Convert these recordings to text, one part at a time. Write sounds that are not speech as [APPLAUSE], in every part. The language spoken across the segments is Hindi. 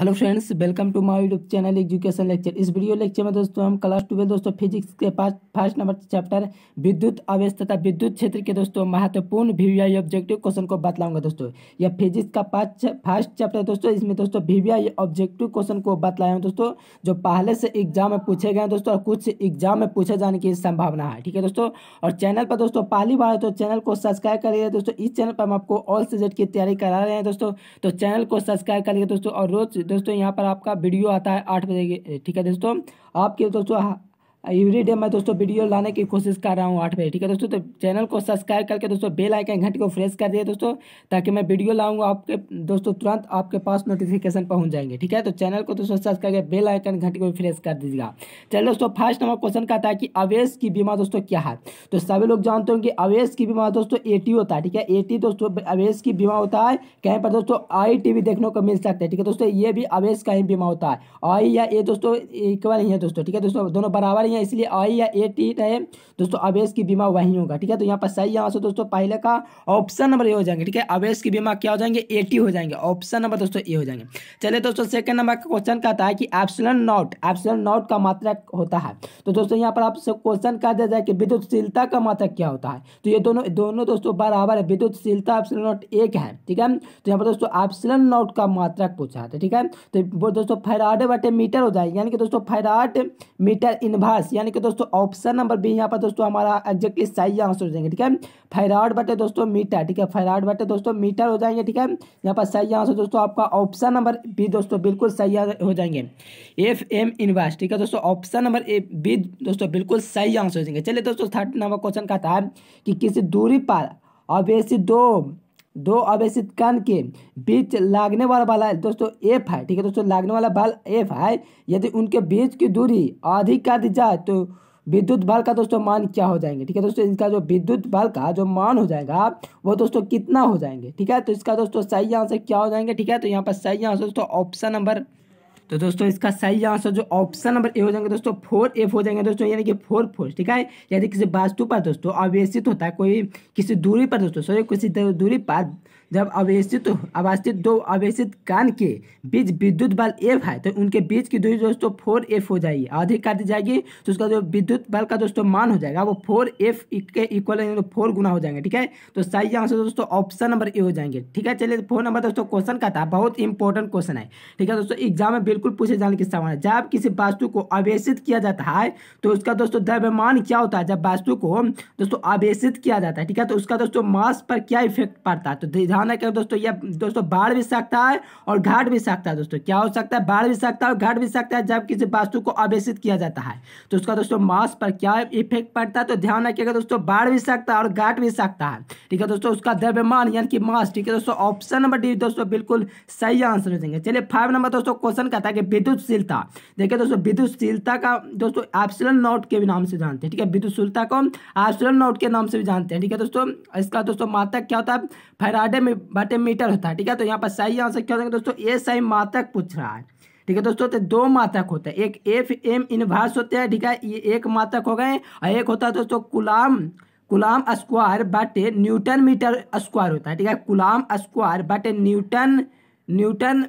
hello friends welcome to my YouTube channel education lecture इस वीडियो लेक्चर में दोस्तों हम क्लास ट्वेल्व दोस्तों फिजिक्स के पास फर्स्ट नंबर चैप्टर विद्युत आवेश तथा विद्युत क्षेत्र के दोस्तों महत्वपूर्ण वीवीआई ऑब्जेक्टिव क्वेश्चन को बतलाऊंगा दोस्तों यह फिजिक्स का पाँच फर्स्ट चैप्टर दोस्तों इसमें दोस्तों वीवीआई ऑब्जेक्टिव क्वेश्चन को बतलाया हूँ दोस्तों जो पहले से एग्जाम में पूछे गए दोस्तों और कुछ एग्जाम में पूछे जाने की संभावना है ठीक है दोस्तों और चैनल पर दोस्तों पहली बार तो चैनल को सब्सक्राइब करिए दोस्तों इस चैनल पर हम आपको ऑल सब्जेक्ट की तैयारी करा रहे हैं दोस्तों तो चैनल को सब्सक्राइब करिए दोस्तों और रोज दोस्तों यहाँ पर आपका वीडियो आता है आठ बजे ठीक है दोस्तों आपके दोस्तों एवरी डे मैं दोस्तों वीडियो लाने की कोशिश कर रहा हूँ आठ बजे ठीक है दोस्तों तो चैनल को सब्सक्राइब करके दोस्तों बेल आइकन घंटे को फ्रेश कर दिए दोस्तों ताकि मैं वीडियो लाऊंगा आपके दोस्तों तुरंत आपके पास नोटिफिकेशन पहुंच जाएंगे ठीक है तो चैनल को दोस्तों सब्सक्राइब करके बेल आइकन घंटे को फ्रेश कर दीजिएगा चलिए दोस्तों फर्स्ट नंबर क्वेश्चन का था कि अवेश की बीमा दोस्तों क्या है तो सभी लोग जानते कि अवेश की बीमा दोस्तों ए होता है ठीक है ए दोस्तों अवेश की बीमा होता है कहीं पर दोस्तों आई देखने को मिल सकता है ठीक है दोस्तों ये भी अवेश का ही बीमा होता है आई या ए दोस्तों इक्वल ही है दोस्तों ठीक है दोस्तों दोनों बराबर रही है इसलिए आई या ए टी रहे दोस्तों अवेश की बीमा वही होगा ठीक है तो यहाँ पर सही आंसर दोस्तों पहले का ऑप्शन नंबर ए हो जाएंगे ठीक है अवेश की बीमा क्या हो जाएंगे ए टी हो जाएंगे ऑप्शन नंबर दोस्तों ए हो जाएंगे चले दोस्तों सेकंड नंबर का क्वेश्चन कहता है कि एप्सलन नॉट एप्सलन नॉट का मात्रा होता है तो दोस्तों यहाँ पर आपसे क्वेश्चन कर दिया जाए कि विद्युतशीलता का मात्रा क्या होता है तो ये दोनों दोनों दोस्तों बराबर है विद्युतशीलता एप्सलन नॉट एक है ठीक है तो यहाँ पर दोस्तों एप्सलन नॉट का मात्रा पूछा था ठीक है तो वो दोस्तों फैराड बटे मीटर हो जाएगी यानी कि दोस्तों फैराड मीटर इन्वर्स पास यानी कि दोस्तों ऑप्शन नंबर बी यहाँ पर दोस्तों हमारा एग्जैक्ट साइज आंसर हो जाएंगे ठीक है फैराड बटे दोस्तों मीटर ठीक है फैराड बटे दोस्तों मीटर हो जाएंगे ठीक है यहाँ पर सही आंसर दोस्तों आपका ऑप्शन नंबर बी दोस्तों बिल्कुल सही हो जाएंगे एफ एम इन्वेस्ट ठीक है दोस्तों ऑप्शन नंबर ए बी दोस्तों बिल्कुल सही आंसर हो जाएंगे चलिए दोस्तों थर्ड नंबर क्वेश्चन का था कि किसी दूरी पर अवैसी दो दो अवेशित कान के बीच लागने वाला बाल दोस्तों एफ है ठीक है दोस्तों लागने वाला बल एफ है यदि उनके बीच की दूरी अधिक कर दी जाए तो विद्युत बल का दोस्तों मान क्या हो जाएंगे ठीक है दोस्तों इसका जो विद्युत बल का जो मान हो जाएगा वो दोस्तों कितना हो जाएंगे ठीक है तो इसका दोस्तों सही आंसर क्या हो जाएंगे ठीक है तो यहाँ पर सही आंसर दोस्तों ऑप्शन नंबर तो दोस्तों इसका सही आंसर जो ऑप्शन नंबर ए हो जाएंगे दोस्तों फोर एफ हो जाएंगे दोस्तों यानी कि फोर फोर ठीक है यदि किसी वास्तु पर दोस्तों अवेशित तो होता है कोई किसी दूरी पर दोस्तों सॉरी किसी दूरी पर जब अवेशित अवस्थित दो अवेशित कान के बीच विद्युत बल एफ है तो उनके बीच की दूरी दोस्तों फोर एफ हो जाएगी अधिक कर दी जाएगी तो उसका जो विद्युत बल का दोस्तों मान हो जाएगा वो फोर एफ के इक्वल तो फोर गुना हो जाएंगे ठीक है तो सही आंसर दोस्तों ऑप्शन नंबर ए हो जाएंगे ठीक है चलिए फोन नंबर दोस्तों क्वेश्चन का था बहुत इंपॉर्टेंट क्वेश्चन है ठीक है दोस्तों एग्जाम में बिल्कुल पूछे जाने की सवाल है जब किसी वास्तु को अवेशित किया जाता है तो उसका दोस्तों द्रव्यमान क्या होता है जब वास्तु को दोस्तों अवेषित किया जाता है ठीक है तो उसका दोस्तों मास पर क्या इफेक्ट पड़ता है तो सावधान रखें दोस्तों यह दोस्तों बाढ़ भी सकता है और घाट भी सकता है दोस्तों क्या हो सकता है बाढ़ भी सकता है और घाट भी सकता है जब किसी वास्तु को आवेशित किया जाता है तो उसका दोस्तों मास पर क्या इफेक्ट पड़ता है तो ध्यान रखिएगा दोस्तों बाढ़ भी सकता है और घाट भी सकता है ठीक है दोस्तों उसका द्रव्यमान यानी कि मास ठीक है दोस्तों ऑप्शन नंबर डी दोस्तों बिल्कुल सही आंसर हो जाएंगे चलिए फाइव नंबर दोस्तों क्वेश्चन कहता है कि विद्युतशीलता देखिए दोस्तों विद्युतशीलता का दोस्तों एप्सिलन नोट के नाम से जानते हैं ठीक है विद्युतशीलता को एप्सिलन नोट के नाम से भी जानते हैं ठीक है दोस्तों इसका दोस्तों मातक क्या होता है फैराडे बटे मीटर होता है ठीक है तो यहाँ पर सही आंसर क्या होगा दोस्तों ए सही मात्रक पूछ रहा है ठीक है दोस्तों तो दो मात्रक होते हैं एक एफ एम इनवर्स होते हैं ठीक है ये एक मात्रक हो गए और एक होता है दोस्तों गुलाम कुलाम स्क्वायर बटे न्यूटन मीटर स्क्वायर होता है ठीक है कुलाम स्क्वायर बटे newton newton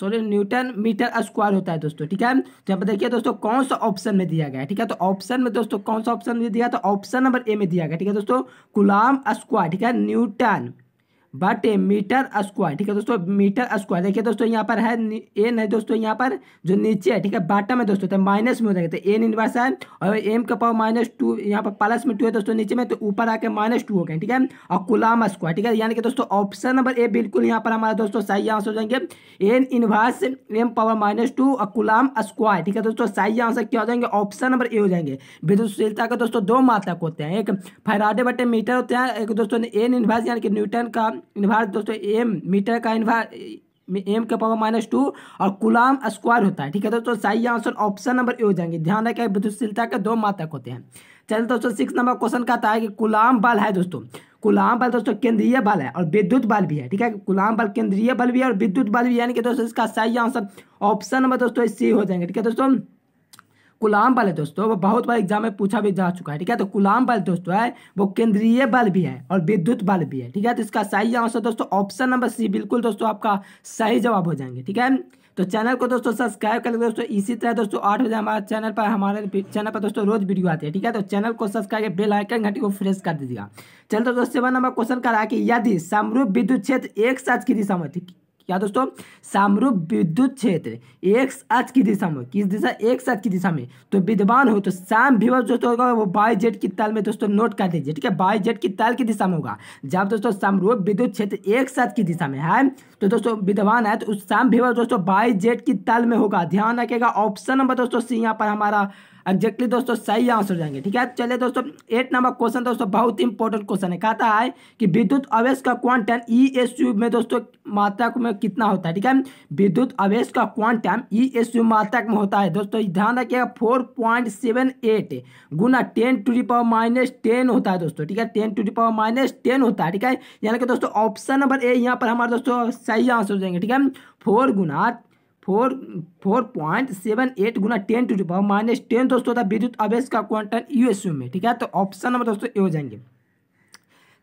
sorry newton metre square होता है दोस्तों ठीक है तो यहाँ पर देखिए दोस्तों कौन सा ऑप्शन में दिया गया ठीक है तो ऑप्शन में दोस्तों कौन सा ऑप्शन में दिया तो ऑप्शन नंबर ए में दिया गया ठीक है दोस्तों कुलाम स्क्वायर ठीक है न्यूटन बट मीटर स्क्वायर ठीक है दोस्तों मीटर स्क्वायर देखिए दोस्तों यहाँ पर है एन है दोस्तों यहाँ पर जो नीचे है ठीक है बाटम है दोस्तों तो माइनस में हो जाएगा तो एन इनवर्स है और एम का पावर माइनस टू यहाँ पर प्लस में टू है दोस्तों नीचे में तो ऊपर आके माइनस टू हो गए ठीक है और गुलाम स्क्वायर ठीक है यानी कि दोस्तों ऑप्शन नंबर ए बिल्कुल यहाँ पर हमारे दोस्तों सही आंसर हो जाएंगे N inverse M power minus two और गुलाम स्क्वायर ठीक है दोस्तों सही आंसर क्या हो जाएंगे ऑप्शन नंबर ए हो जाएंगे विद्युतशीलता का दोस्तों दो मात्रक होते हैं एक फैराडे बटे मीटर होते हैं एक दोस्तों एन इनवर्स यानी कि न्यूटन का इन्वार दोस्तों एम मीटर का इन्वार एम के पावर माइनस टू और कुलाम स्क्वायर होता है ठीक है दोस्तों सही आंसर ऑप्शन नंबर ए हो जाएंगे ध्यान रखें विद्युतशीलता के दो मातक होते हैं चलिए दोस्तों सिक्स नंबर क्वेश्चन का आता है कि कुलाम बल है दोस्तों कुलाम बल दोस्तों केंद्रीय बल है और विद्युत बल भी है ठीक है कुलाम बल केंद्रीय बल भी है और विद्युत बल भी यानी कि दोस्तों इसका सही आंसर ऑप्शन नंबर दोस्तों सी हो जाएंगे ठीक है दोस्तों कुलाम बल है दोस्तों वो बहुत बार एग्जाम में पूछा भी जा चुका है ठीक है तो कुलाम बल दोस्तों है वो केंद्रीय बल भी है और विद्युत बल भी है ठीक है तो इसका सही आंसर दोस्तों ऑप्शन नंबर सी बिल्कुल दोस्तों आपका सही जवाब हो जाएंगे ठीक है तो चैनल को दोस्तों सब्सक्राइब कर दोस्तों इसी तरह दोस्तों आठ बजे हमारे चैनल पर हमारे चैनल पर दोस्तों रोज वीडियो आती है ठीक है तो चैनल को सब्सक्राइब करके बेल आइकन घंटी को फ्रेश कर दीजिएगा चलो दोस्तों सेवन नंबर क्वेश्चन करा कि यदि समरूप विद्युत क्षेत्र एक साथ की दिशा में क्या दोस्तों सामरूप विद्युत क्षेत्र एक अच की दिशा में किस दिशा एक अच की दिशा में तो विद्वान हो तो साम विभव जो होगा वो बाई जेट की ताल में दोस्तों नोट कर दीजिए ठीक है बाई जेट की ताल की दिशा में होगा जब दोस्तों सामरूप विद्युत क्षेत्र एक साथ की दिशा में है तो दोस्तों विद्वान है तो उस साम विभव दोस्तों बाई जेट की ताल में होगा ध्यान रखेगा ऑप्शन नंबर दोस्तों सी यहाँ पर हमारा एग्जैक्टली दोस्तों सही आंसर जाएंगे ठीक है चलिए दोस्तों एट नंबर क्वेश्चन दोस्तों बहुत इंपॉर्टेंट क्वेश्चन है कहता है कि विद्युत अवेश का क्वांटम ई एस यू में दोस्तों मात्रा में कितना होता है ठीक है विद्युत अवेश का क्वांटम ई एस यू मात्रा में होता है दोस्तों ध्यान रखिएगा फोर पॉइंट सेवन एट गुना ten to the power minus ten होता है दोस्तों ठीक है ten to the power minus ten होता है ठीक है यानी कि दोस्तों ऑप्शन नंबर ए यहाँ पर हमारे दोस्तों सही आंसर हो जाएंगे ठीक है फोर गुना four four point seven eight गुना ten to power minus ten दोस्तों होता है विद्युत आवेश का क्वांटम यूएसयू में ठीक है तो ऑप्शन नंबर दोस्तों ये हो जाएंगे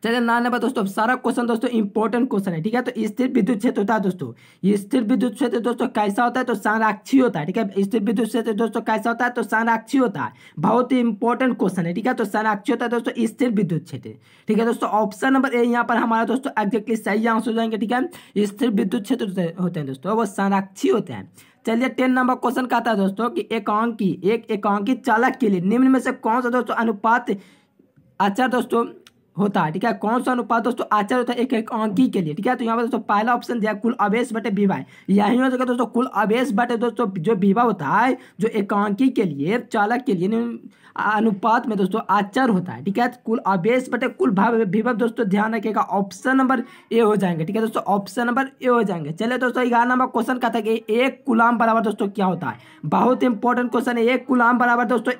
चलिए ना नंबर दोस्तों सारा क्वेश्चन दोस्तों इंपॉर्टेंट क्वेश्चन है ठीक है तो स्थिर विद्युत क्षेत्र होता है दोस्तों ये स्थिर विद्युत क्षेत्र दोस्तों कैसा होता है तो संरक्षी होता है ठीक है स्थिर विद्युत क्षेत्र दोस्तों कैसा होता है तो संरक्षी होता है बहुत ही इंपॉर्टेंट क्वेश्चन है ठीक है तो संरक्षी होता है दोस्तों स्थिर विद्युत क्षेत्र ठीक है दोस्तों ऑप्शन नंबर ए यहाँ पर हमारा दोस्तों एग्जैक्टली सही आंसर हो जाएंगे ठीक है स्थिर विद्युत क्षेत्र होते हैं दोस्तों वो संरक्षी होते हैं चलिए टेन नंबर क्वेश्चन कहता है दोस्तों कि एकांकी एक एकांकी चालक के लिए निम्न में से कौन सा दोस्तों अनुपात अच्छा दोस्तों होता है ठीक है कौन सा अनुपात दोस्तों आचार होता है एक एक अंकी के लिए ठीक है तो यहाँ पर दोस्तों पहला ऑप्शन दिया कुल आवेश बटे विवाह यही हो जाएगा दोस्तों कुल आवेश बटे दोस्तों जो विवाह होता है जो एकांकी के लिए चालक के लिए अनुपात में दोस्तों आचार होता है ठीक है कुल आवेश बटे कुल भाव विभव दोस्तों ध्यान रखिएगा ऑप्शन नंबर ए हो जाएंगे ठीक है दोस्तों ऑप्शन नंबर ए हो जाएंगे चले दोस्तों ग्यारह नंबर क्वेश्चन का था कि एक कुलाम बराबर दोस्तों क्या होता है बहुत इंपॉर्टेंट क्वेश्चन है एक कुलाम बराबर दोस्तों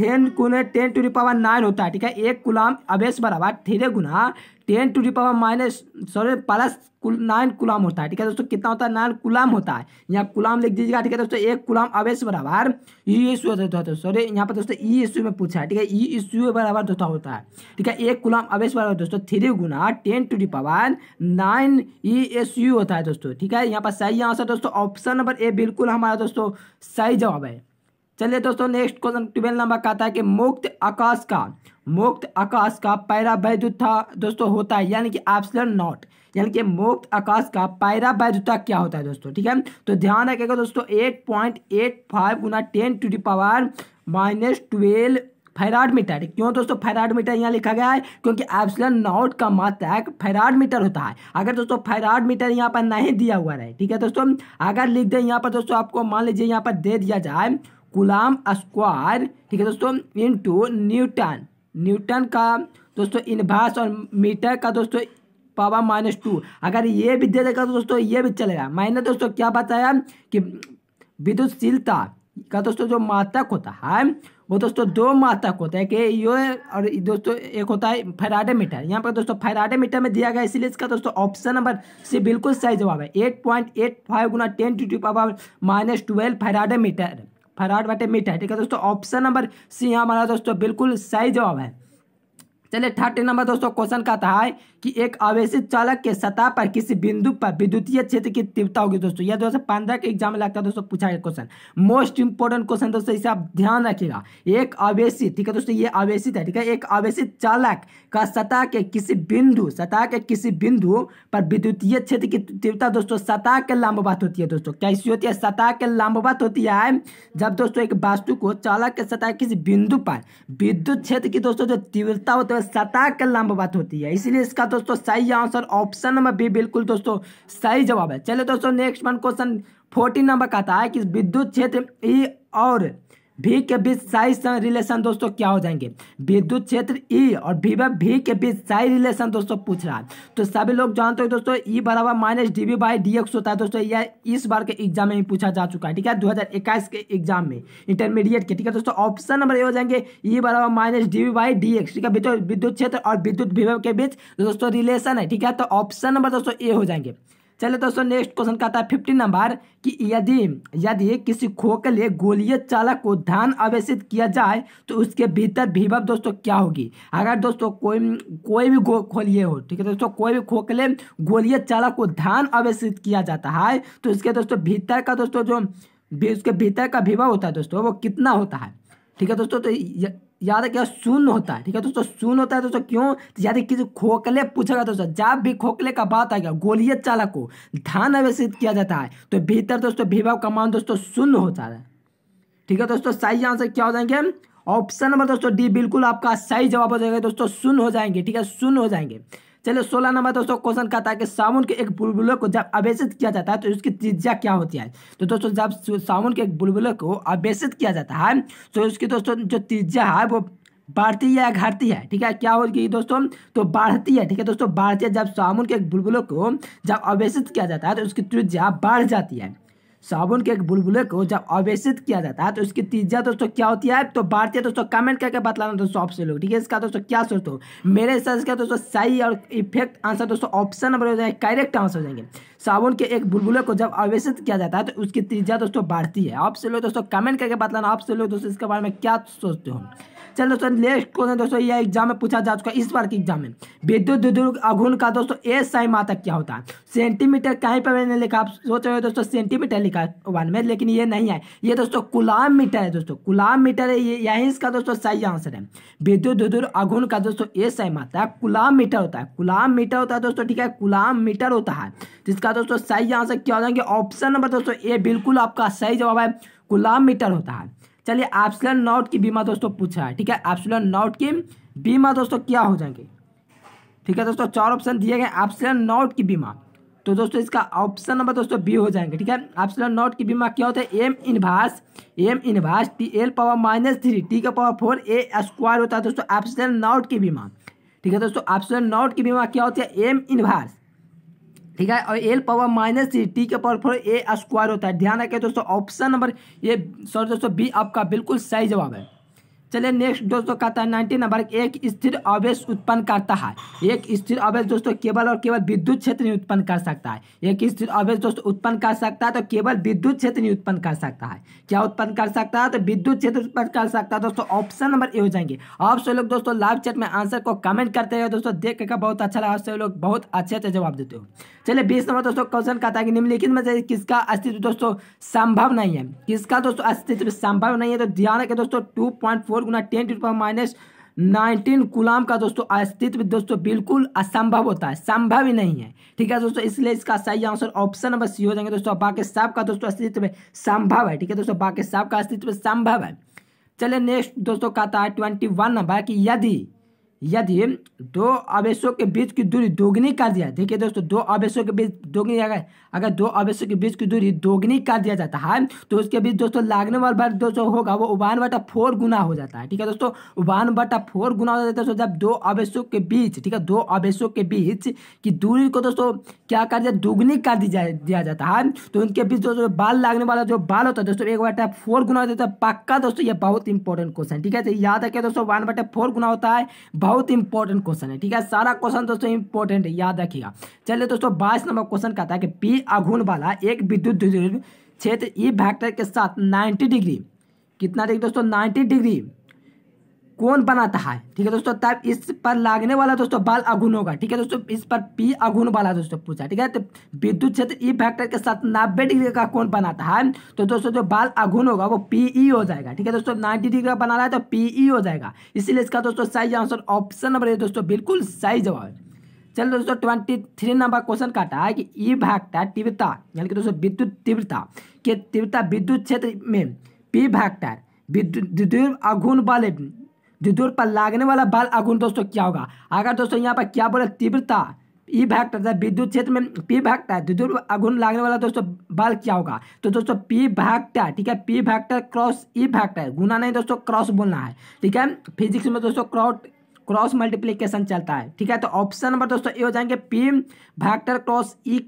टेन टू पावर नाइन होता है ठीक है एक कुलाम आवेश बराबर पावर थ्री गुना ten to the power minus sorry plus कुल नाइन कुलाम होता है ठीक है दोस्तों कितना होता है नाइन कुलाम होता है यहाँ कुलाम लिख दीजिएगा ठीक है दोस्तों एक कुलाम अवेश बराबर ई इश्यू होता है सॉरी तो यहाँ पर दोस्तों ई इश्यू में पूछा है ठीक है ई इश्यू बराबर दोस्तों होता है ठीक है एक कुलाम अवेश बराबर दोस्तों थ्री गुना ten to the power nine E S U होता है दोस्तों ठीक है यहाँ पर सही आंसर दोस्तों ऑप्शन नंबर ए बिल्कुल हमारा दोस्तों सही जवाब है चलिए दोस्तों नेक्स्ट क्वेश्चन ट्वेल्व नंबर का आता है कि मुक्त आकाश का मुक्त आकाश का पैरा वैधुता दोस्तों होता है यानी कि एप्सलर नॉट यानी कि मुक्त आकाश का पैरा वैधुता क्या होता है दोस्तों ठीक है तो ध्यान रखेगा दोस्तों एट पॉइंट एट फाइव गुना ten to the power minus twelve farad meter क्यों दोस्तों फैराड मीटर यहाँ लिखा गया है क्योंकि एप्सलन नॉट का मात्रक फैराड मीटर होता है अगर दोस्तों फैराड मीटर यहाँ पर नहीं दिया हुआ रहे ठीक है दोस्तों अगर लिख दें यहाँ पर दोस्तों आपको मान लीजिए यहाँ पर दे दिया जाए गुलाम स्क्वायर ठीक है दोस्तों इनटू न्यूटन न्यूटन का दोस्तों इनभास और मीटर का दोस्तों पावर माइनस टू अगर ये भी दे देगा तो दोस्तों ये भी चलेगा मैंने दोस्तों क्या बताया कि विद्युतशीलता का दोस्तों जो मातक होता है वो दोस्तों दो मातक होता है कि ये और दोस्तों एक होता है फेराडे मीटर यहाँ पर दोस्तों फेराडे मीटर में दिया गया इसलिए इसका दोस्तों ऑप्शन नंबर से बिल्कुल सही जवाब है एट पॉइंट एट फाइव गुना ten to to power minus twelve Faraday meter farad बटे है ठीक है दोस्तों ऑप्शन नंबर सी हमारा दोस्तों बिल्कुल सही जवाब है चलिए थर्टी नंबर दोस्तों क्वेश्चन का था है कि एक आवेशित चालक के सतह पर किसी बिंदु पर विद्युतीय क्षेत्र की तीव्रता होगी दोस्तों यह दोस्तों पंद्रह के एग्जाम में लगता है दोस्तों पूछा गया क्वेश्चन मोस्ट इंपोर्टेंट क्वेश्चन दोस्तों इसे आप ध्यान रखिएगा एक आवेशित ठीक है दोस्तों ये आवेशित है ठीक है एक आवेशित चालक का सतह के किसी बिंदु सतह के किसी बिंदु पर विद्युतीय क्षेत्र की तीव्रता दोस्तों सतह के लंबवत होती है दोस्तों कैसी होती है सतह के लंबवत होती है जब दोस्तों एक वास्तु को चालक के सतह किसी बिंदु पर विद्युत क्षेत्र की दोस्तों जो तीव्रता होती है सतह का लंब बात होती है इसलिए इसका दोस्तों सही आंसर ऑप्शन नंबर बी बिल्कुल दोस्तों सही जवाब है चलिए दोस्तों next one question fourteen number कहता है कि विद्युत क्षेत्र ई e और भी के बीच साई रिलेशन दोस्तों क्या हो जाएंगे विद्युत क्षेत्र ई e और भी भी के बीच साई रिलेशन दोस्तों पूछ रहा है तो सभी लोग जानते हो दोस्तों ई e बराबर minus D B by D X होता है दोस्तों यह इस बार के एग्जाम में ही पूछा जा चुका है ठीक है इक्कीस के एग्जाम में इंटरमीडिएट के ठीक है दोस्तों ऑप्शन नंबर ए हो जाएंगे ई e बराबर minus D B by D X ठीक है विद्युत क्षेत्र और विद्युत विभव के बीच दोस्तों रिलेशन है ठीक है तो ऑप्शन नंबर दोस्तों ए हो जाएंगे चलिए दोस्तों नेक्स्ट क्वेश्चन कहता है फिफ्टीन नंबर कि यदि यदि किसी खो के लिए गोलीय चालक को ध्यान आवेशित किया जाए तो उसके भीतर भीभव दोस्तों क्या होगी अगर दोस्तों कोई कोई भी गो खोलिए हो ठीक है दोस्तों कोई भी खो के लिए गोलीय चालक को ध्यान आवेशित किया जाता है तो उसके दोस्तों भीतर का दोस्तों जो उसके भीतर का भीभव होता है दोस्तों वो कितना होता है ठीक है दोस्तों तो याद क्या सुन होता है ठीक है दोस्तों सुन होता है दोस्तों क्यों तो याद किसी खोखले पूछेगा दोस्तों जब भी खोखले का बात आ गया गोलियत चालक को धन आवेशित किया जाता है तो भीतर दोस्तों विभव का मान दोस्तों सुन होता है ठीक है दोस्तों सही आंसर क्या हो जाएंगे ऑप्शन नंबर दोस्तों डी बिल्कुल आपका सही जवाब हो जाएगा दोस्तों सुन हो जाएंगे ठीक है सुन हो जाएंगे चलिए सोलह नंबर दोस्तों क्वेश्चन कहता है कि साबुन के एक बुलबुलों को जब आवेशित किया जाता है तो उसकी त्रिज्या क्या होती है तो दोस्तों जब साबुन के एक बुलबुलों को आवेशित किया जाता है तो उसकी दोस्तों जो त्रिज्या है वो बढ़ती है या घटती है ठीक है क्या होगी दोस्तों तो बढ़ती है ठीक है दोस्तों बढ़ती है जब सामुन के एक बुलबुलों को जब आवेशित किया जाता है तो उसकी त्रिज्या बढ़ जाती है साबुन के एक बुलबुले को जब अवेषित किया जाता है तो उसकी तीजा दोस्तों क्या होती है तो भारतीय दोस्तों कमेंट करके बतलाना दोस्तों आपसे लोग ठीक है इसका दोस्तों क्या सोचते हो मेरे हिसाब से दोस्तों सही और इफेक्ट आंसर दोस्तों ऑप्शन नंबर हो जाएगा करेक्ट आंसर हो जाएंगे साबुन के एक बुलबुले को जब आवेशित किया जाता है तो उसकी त्रिज्या दोस्तों बढ़ती है आपसे लोग दोस्तों कमेंट करके बतलाना आपसे लोग दोस्तों इसके बारे में क्या सोचते हो चलो दोस्तों लेस्ट क्वेश्चन दोस्तों ये एग्जाम में पूछा जा चुका है इस बार के एग्जाम में विद्युत दुर्ग अघुन का दोस्तों ए साई मातक क्या होता है सेंटीमीटर कहीं पर मैंने लिखा आप सोच रहे हो दोस्तों सेंटीमीटर लिखा वन में लेकिन ये नहीं है ये दोस्तों कुलाम मीटर है दोस्तों कुलाम मीटर है ये यही इसका दोस्तों सही आंसर है विद्युत दुर्ग अघुन का दोस्तों ए साई मातक कुलाम मीटर होता है कुलाम मीटर होता है दोस्तों ठीक है कुलाम मीटर होता है जिसका दोस्तों सही यहाँ से क्या हो जाएंगे ऑप्शन नंबर दोस्तों ए बिल्कुल आपका सही जवाब है गुलाम मीटर होता है चलिए एप्सलन नॉट की बीमा दोस्तों पूछा है ठीक है एप्सलन नॉट की बीमा दोस्तों क्या हो जाएंगे ठीक है दोस्तों चार ऑप्शन दिए गए एप्सलन नॉट की बीमा तो दोस्तों इसका ऑप्शन नंबर दोस्तों बी हो जाएंगे ठीक है एप्सलन नॉट की बीमा क्या होता है M inverse M inverse T L power minus three T का पावर फोर ए स्क्वायर होता है दोस्तों एप्सलन नॉट की बीमा ठीक है दोस्तों एप्सलन नॉट की बीमा क्या होती है एम इनभास ठीक है और L power minus C T के पावर फोर ए स्क्वायर होता है ध्यान रखें दोस्तों ऑप्शन नंबर ये सॉरी दोस्तों बी आपका बिल्कुल सही जवाब है चलिए नेक्स्ट दोस्तों कहता है नाइनटीन नंबर एक स्थिर आवेश उत्पन्न करता है एक स्थिर आवेश दोस्तों केवल और केवल विद्युत क्षेत्र नहीं उत्पन्न कर सकता है एक स्थिर आवेश दोस्तों उत्पन्न कर सकता है तो केवल विद्युत क्षेत्र नहीं उत्पन्न कर सकता है क्या उत्पन्न कर सकता है तो विद्युत क्षेत्र उत्पन्न कर सकता है दोस्तों ऑप्शन नंबर ए हो जाएंगे आप सब लोग दोस्तों लाइव चैट में आंसर को कमेंट करते हैं दोस्तों देख कर बहुत अच्छा लगा आप सब लोग बहुत अच्छे अच्छे जवाब देते हो चलिए बीस नंबर दोस्तों क्वेश्चन कहता है कि निम्नलिखित में से किसका अस्तित्व दोस्तों संभव नहीं है किसका दोस्तों अस्तित्व संभव नहीं है तो ध्यान रखें दोस्तों टू पॉइंट फोर गुना ten to minus nineteen coulomb का दोस्तों अस्तित्व दोस्तों बिल्कुल असंभव होता है संभव ही नहीं है ठीक है दोस्तों इसलिए इसका सही आंसर ऑप्शन नंबर सी हो जाएंगे दोस्तों बाकी साहब का दोस्तों अस्तित्व संभव है ठीक है दोस्तों बाकी साहब का अस्तित्व संभव है चलिए नेक्स्ट दोस्तों कहता है ट्वेंटी वन नंबर कि यदि यदि दो आवेशों के बीच की दूरी दोगुनी कर दिया देखिए दोस्तों दो आवेशों के बीच दोगुनी अगर अगर दो आवेशों के बीच की दूरी दोगुनी कर दिया जाता है तो उसके बीच दोस्तों लागने वाला बल जो होगा वो उबान बटा फोर गुना हो जाता है ठीक है दोस्तों उबान बटा फोर गुना हो जाता है दोस्तों जब दो आवेशों के बीच ठीक है दो आवेशों के बीच की दूरी को दोस्तों क्या कर दिया दोगुनी कर दिया जाता है तो उनके बीच दोस्तों बाल लागने वाला जो बाल होता है दोस्तों एक बटा फोर गुना हो जाता है पक्का दोस्तों ये बहुत इंपॉर्टेंट क्वेश्चन ठीक है तो याद रखिए दोस्तों वन बटा फोर गुना होता है बहुत इंपॉर्टेंट क्वेश्चन है ठीक है सारा क्वेश्चन दोस्तों इंपॉर्टेंट है याद रखिएगा चलिए दोस्तों बाईस नंबर क्वेश्चन कहता है कि पी अघुन वाला एक विद्युत क्षेत्र ई e भैक्टर के साथ नाइन्टी डिग्री कितना डिग्री दोस्तों नाइन्टी डिग्री कौन बनाता है ठीक है दोस्तों तब इस पर लागने वाला दोस्तों बल अगुण होगा ठीक है दोस्तों इस पर पी अगुण वाला दोस्तों पूछा ठीक है तो विद्युत क्षेत्र ई फैक्टर के साथ नब्बे डिग्री का कौन बनाता है तो दोस्तों जो बल अगुण होगा वो पीई हो जाएगा ठीक है दोस्तों नाइन्टी डिग्री का बना रहा है तो पीई हो जाएगा इसीलिए इसका दोस्तों सही आंसर ऑप्शन नंबर है दोस्तों बिल्कुल सही जवाब चलो दोस्तों ट्वेंटी थ्री नंबर क्वेश्चन काटा है कि ई भैक्टर तीव्रता यानी कि दोस्तों विद्युत तीव्रता के तीव्रता विद्युत क्षेत्र में पी भैक्टर विद्युत अघुन वाले विदुर पर लागने वाला बल अगुण दोस्तों क्या होगा अगर दोस्तों यहाँ पर क्या बोले तीव्रता ई भैक्टर तथा विद्युत क्षेत्र में पी है विद्युत अगुण लागने वाला दोस्तों बल क्या होगा तो दोस्तों पी है ठीक है पी भैक्टर क्रॉस ई है गुना नहीं दोस्तों क्रॉस बोलना है ठीक है फिजिक्स में दोस्तों क्रॉट क्रॉस मल्टीप्लीकेशन चलता है ठीक है तो ऑप्शन नंबर दोस्तों ये हो जाएंगे पी भैक्टर क्रॉस ई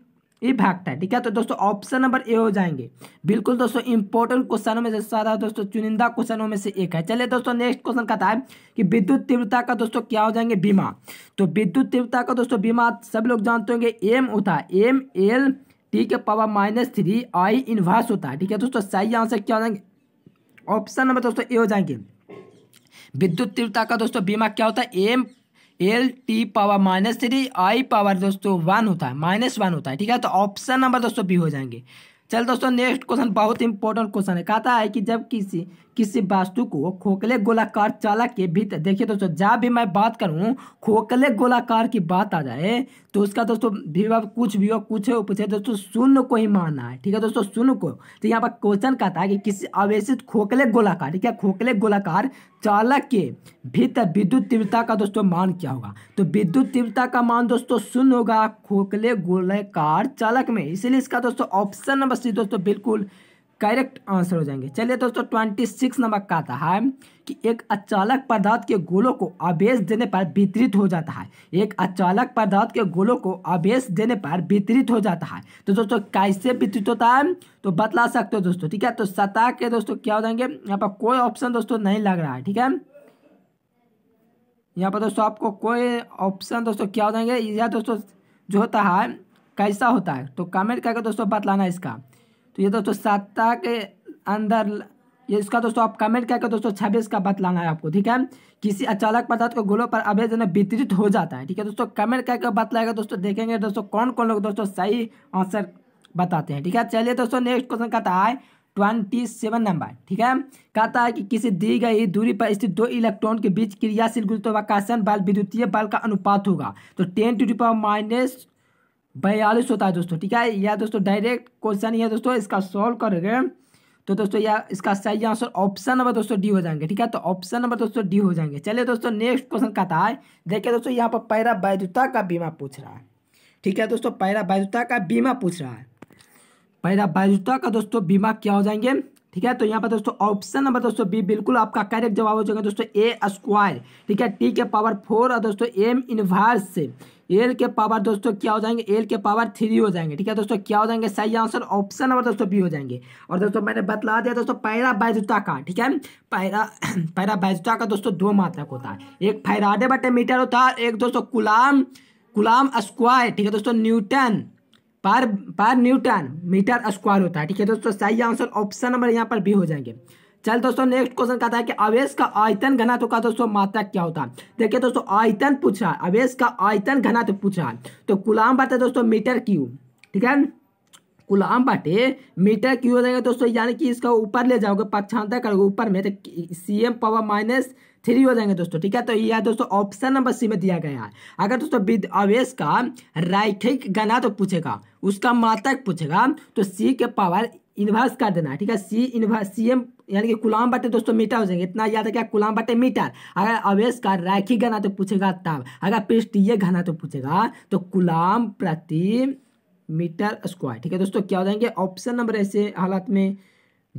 ये भागता है ठीक है तो दोस्तों ऑप्शन नंबर ए हो जाएंगे बिल्कुल दोस्तों इंपॉर्टेंट क्वेश्चनों में से सारा दोस्तों चुनिंदा क्वेश्चनों में से एक है चलिए दोस्तों नेक्स्ट क्वेश्चन कहता है कि विद्युत तीव्रता का दोस्तों क्या हो जाएंगे बीमा तो विद्युत तीव्रता का दोस्तों बीमा सब लोग जानते होंगे एम होता है एम एल टी के power minus three I inverse होता है ठीक है दोस्तों सही आंसर क्या हो जाएंगे ऑप्शन नंबर दोस्तों ए हो जाएंगे विद्युत तीव्रता का दोस्तों बीमा क्या होता है M L T power minus three I power दोस्तों वन होता है माइनस वन होता है ठीक है तो ऑप्शन नंबर दोस्तों बी हो जाएंगे चल दोस्तों नेक्स्ट क्वेश्चन बहुत इंपॉर्टेंट क्वेश्चन है कहता है कि जब किसी किसी वास्तु को खोखले गोलाकार चालक के भीतर देखिए दोस्तों जब भी मैं बात करूँ खोखले गोलाकार की बात आ जाए तो उसका दोस्तों भी कुछ भी हो कुछ है पूछे दोस्तों शून्य को ही मानना है ठीक है दोस्तों शून्य को तो यहाँ पर क्वेश्चन कहता है कि किसी आवेशित खोखले गोलाकार ठीक है खोखले गोलाकार चालक के भीतर विद्युत तीव्रता का दोस्तों मान क्या होगा तो विद्युत तीव्रता का मान दोस्तों शून्य होगा खोखले गोलाकार चालक में इसलिए इसका दोस्तों ऑप्शन नंबर सी दोस्तों बिल्कुल करेक्ट आंसर हो जाएंगे चलिए दोस्तों ट्वेंटी सिक्स नंबर का आता है कि एक अचालक पदार्थ के गोलों को आवेश देने पर वितरित हो जाता है एक अचालक पदार्थ के गोलों को आवेश देने पर वितरित हो जाता है तो दोस्तों कैसे वितरित होता है तो बतला सकते हो दोस्तों ठीक है तो सतह के दोस्तों क्या हो जाएंगे यहाँ पर कोई ऑप्शन दोस्तों नहीं लग रहा है ठीक है यहाँ पर दोस्तों आपको कोई ऑप्शन दोस्तों क्या हो जाएंगे या दोस्तों जो होता है कैसा होता है तो कमेंट करके दोस्तों बतलाना इसका तो ये दोस्तों सत्ता के अंदर ये इसका दोस्तों आप कमेंट करके दोस्तों छब्बीस का बतलाना है आपको ठीक है किसी अचालक पदार्थ को गोलों पर अवैध वितरित हो जाता है ठीक है दोस्तों कमेंट करके बतलाएगा दोस्तों देखेंगे दोस्तों कौन कौन लोग दोस्तों सही आंसर बताते हैं ठीक है चलिए दोस्तों नेक्स्ट क्वेश्चन कहता है ट्वेंटी सेवन नंबर ठीक है कहता है कि किसी दी गई दूरी पर स्थित दो इलेक्ट्रॉन के बीच क्रियाशील गुरुत्वाकर्षण बल विद्युतीय बल का अनुपात होगा तो टेन टू पावर माइनस बयालीस होता है दोस्तों ठीक है यह दोस्तों डायरेक्ट क्वेश्चन है दोस्तों इसका सॉल्व करोगे तो दोस्तों यह इसका सही आंसर ऑप्शन नंबर दोस्तों डी हो जाएंगे ठीक है तो ऑप्शन नंबर दोस्तों डी हो जाएंगे चलिए दोस्तों नेक्स्ट क्वेश्चन का था देखिए दोस्तों यहाँ पर पैरा वैधता का बीमा पूछ रहा है ठीक है दोस्तों पैरा वैधता का बीमा पूछ रहा है पैरा वैधता का दोस्तों बीमा क्या हो जाएंगे ठीक है तो यहाँ पर दोस्तों ऑप्शन नंबर दोस्तों बी बिल्कुल आपका करेक्ट जवाब हो जाएगा दोस्तों ए स्क्वायर ठीक है टी के पावर फोर और दोस्तों एम इनवर्स से एल के पावर दोस्तों क्या हो जाएंगे एल के पावर थ्री हो जाएंगे ठीक है दोस्तों क्या हो जाएंगे सही आंसर ऑप्शन नंबर दोस्तों बी हो जाएंगे और दोस्तों मैंने बतला दिया दोस्तों पैरा बैजुता का ठीक है पैरा [CLEARS THROAT] पैरा बैजुता का दोस्तों दो मात्रक होता है एक फैराडे बटे मीटर होता है एक दोस्तों गुलाम गुलाम स्क्वायर ठीक है दोस्तों न्यूटन पर पर न्यूटन मीटर स्क्वायर होता है ठीक है दोस्तों सही आंसर ऑप्शन नंबर यहाँ पर बी हो जाएंगे चल दोस्तों नेक्स्ट क्वेश्चन कहता है कि आवेश का आयतन घना तो का दोस्तों मात्रा क्या होता है देखिए दोस्तों आयतन पूछा है आवेश का आयतन घना तो पूछा तो कुलाम बात है दोस्तों मीटर क्यूब ठीक है कुलाम बाटे मीटर क्यू हो जाएगा दोस्तों यानी कि इसका ऊपर ले जाओगे पक्षांतर करोगे ऊपर में तो C M power minus three हो जाएंगे दोस्तों ठीक है तो यह दोस्तों ऑप्शन नंबर सी में दिया गया है अगर दोस्तों विद आवेश का राइटिक गणा तो पूछेगा उसका मातक पूछेगा तो सी के पावर इन्वर्स कर देना ठीक है सी इन्वर्स सी एम यानी कि कुलाम बटे दोस्तों मीटर हो जाएंगे इतना याद है क्या कुलाम बटे मीटर अगर अवेश का रैखी घना तो पूछेगा तब अगर पृष्ठीय घना तो पूछेगा तो कुलाम प्रति मीटर स्क्वायर ठीक है दोस्तों क्या हो जाएंगे ऑप्शन नंबर ऐसे हालात में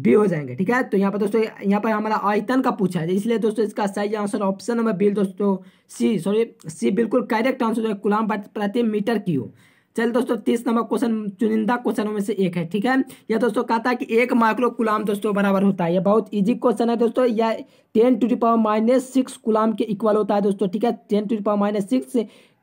बी हो जाएंगे ठीक है तो यहाँ पर दोस्तों यहाँ पर हमारा आयतन का पूछा है इसलिए दोस्तों इसका सही आंसर ऑप्शन नंबर बी दोस्तों सी सॉरी सी बिल्कुल करेक्ट आंसर जो है कुलाम प्रति मीटर की हो चलिए दोस्तों तीस नंबर क्वेश्चन चुनिंदा क्वेश्चनों में से एक है ठीक है यह दोस्तों कहता है कि एक माइक्रो कुलाम दोस्तों बराबर होता है यह बहुत ईजी क्वेश्चन है दोस्तों यह ten to the power minus six coulomb के इक्वल होता है दोस्तों ठीक है ten to the power minus six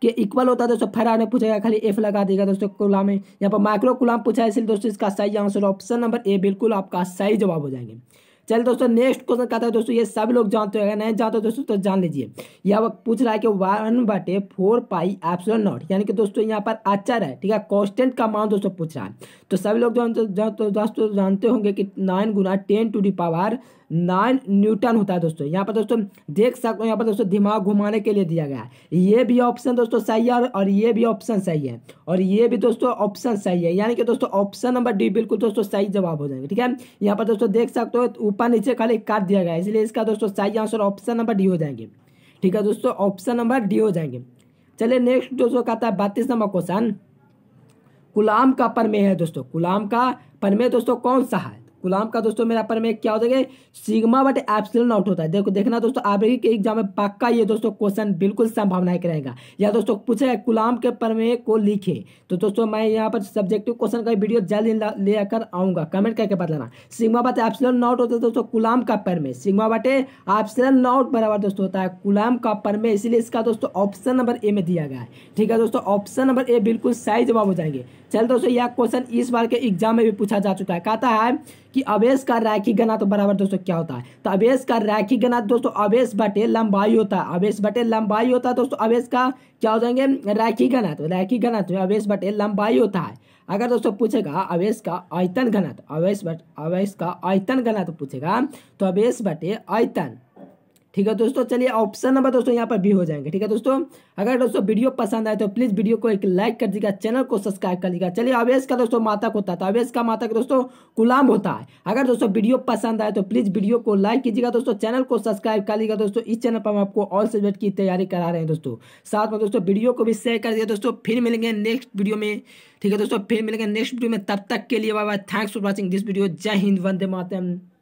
के इक्वल होता है दोस्तों फरार में पूछेगा खाली एफ लगा देगा दोस्तों कुलाम में यहाँ पर माइक्रो कुलाम पूछा है इसलिए दोस्तों इसका सही आंसर ऑप्शन नंबर ए बिल्कुल आपका सही जवाब हो जाएंगे चल दोस्तों नेक्स्ट क्वेश्चन कहता है दोस्तों ये सब लोग जानते हो नहीं जानते दोस्तों तो जान लीजिए यह वक्त पूछ रहा है कि वन बटे फोर पाई एप्सलॉन नॉट यानी कि दोस्तों यहाँ पर अचर है ठीक है कॉन्स्टेंट का माउंट दोस्तों पूछ रहा है तो सभी लोग जानते दोस्तों जानते होंगे कि नाइन गुना ten to the power nine newton होता है दोस्तों यहाँ पर दोस्तों देख सकते हो यहाँ पर दोस्तों दिमाग घुमाने के लिए दिया गया है ये भी ऑप्शन दोस्तों सही है और ये भी ऑप्शन सही है और ये भी दोस्तों ऑप्शन सही है यानी कि दोस्तों ऑप्शन नंबर डी बिल्कुल दोस्तों सही जवाब हो जाएंगे ठीक है यहाँ पर दोस्तों देख सकते हो ऊपर नीचे खाली काट दिया गया है इसलिए इसका दोस्तों सही आंसर ऑप्शन नंबर डी हो जाएंगे ठीक है दोस्तों ऑप्शन नंबर डी हो जाएंगे चलिए नेक्स्ट दोस्तों कहता है बत्तीस नंबर क्वेश्चन गुलाम का परमेय है दोस्तों गुलाम का परमेय दोस्तों कौन सा है गुलाम का दोस्तों मेरा पर में क्या हो जाएगा सिग्मा बट एप्सिलन आउट होता है देखो देखना दोस्तों आप आवेगी के एग्जाम में पक्का ये दोस्तों क्वेश्चन बिल्कुल संभावना एक रहेगा या दोस्तों पूछेगा गुलाम के प्रमेय को लिखे तो दोस्तों मैं यहाँ पर सब्जेक्टिव क्वेश्चन का वीडियो जल्द ही लेकर आऊँगा कमेंट करके बताना सिग्मा बट एप्सिलन नॉट होता है दोस्तों गुलाम का प्रमेय सिग्मा बटे एप्सिलन नॉट बराबर दोस्तों होता है गुलाम का प्रमेय इसलिए इसका दोस्तों ऑप्शन नंबर ए में दिया गया है ठीक है दोस्तों ऑप्शन नंबर ए बिल्कुल सही जवाब हो जाएंगे चल दोस्तों यह क्वेश्चन इस बार के एग्जाम में भी पूछा जा चुका है कहता है कि अवेश का रैखिक घना तो बराबर दोस्तों क्या होता है तो अवेश का रैखिक घना दोस्तों अवेश बटे लंबाई होता है अवेश बटे लंबाई होता है दोस्तों अवेश का क्या हो जाएंगे रैखिक घना तो रैखिक घना तो अवेश बटे लंबाई होता है अगर दोस्तों पूछेगा अवेश का आयतन घनत्व तो, अवेश बट अवेश का आयतन घनत्व तो पूछेगा तो अवेश बटे आयतन ठीक है दोस्तों चलिए ऑप्शन नंबर दोस्तों यहाँ पर भी हो जाएंगे ठीक है दोस्तों अगर दोस्तों वीडियो पसंद आए तो प्लीज़ वीडियो को एक लाइक कर दीजिएगा चैनल को सब्सक्राइब कर लीजिएगा चलिए अवेश का दोस्तों माता को होता था अवेश का माता का दोस्तों गुलाम होता है अगर दोस्तों वीडियो पसंद आए तो प्लीज़ वीडियो को लाइक कीजिएगा दोस्तों चैनल को सब्सक्राइब कर लीजिएगा दोस्तों इस चैनल पर हम आपको ऑल सब्जेक्ट की तैयारी करा रहे हैं दोस्तों साथ में दोस्तों वीडियो को भी शेयर कर दीजिए दोस्तों फिर मिलेंगे नेक्स्ट वीडियो में ठीक है दोस्तों फिर मिलेंगे नेक्स्ट वीडियो में तब तक के लिए bye bye thanks for watching this video जय हिंद वंदे मातम